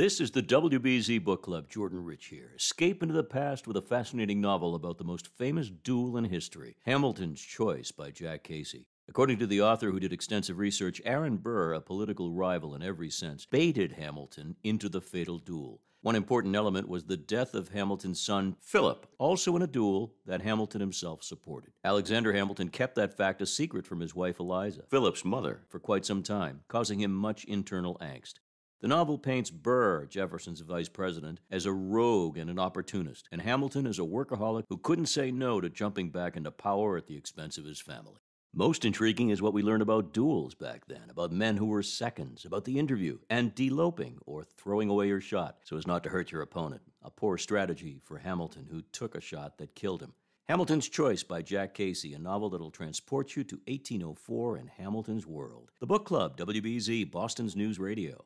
This is the WBZ Book Club. Jordan Rich here. Escape into the past with a fascinating novel about the most famous duel in history Hamilton's Choice by Jack Casey. According to the author who did extensive research, Aaron Burr, a political rival in every sense, baited Hamilton into the fatal duel. One important element was the death of Hamilton's son, Philip, also in a duel that Hamilton himself supported. Alexander Hamilton kept that fact a secret from his wife, Eliza, Philip's mother, for quite some time, causing him much internal angst. The novel paints Burr, Jefferson's vice president, as a rogue and an opportunist, and Hamilton as a workaholic who couldn't say no to jumping back into power at the expense of his family. Most intriguing is what we learn about duels back then, about men who were seconds, about the interview, and deloping, or throwing away your shot so as not to hurt your opponent. A poor strategy for Hamilton, who took a shot that killed him. Hamilton's Choice by Jack Casey, a novel that'll transport you to 1804 and Hamilton's world. The Book Club, WBZ, Boston's News Radio.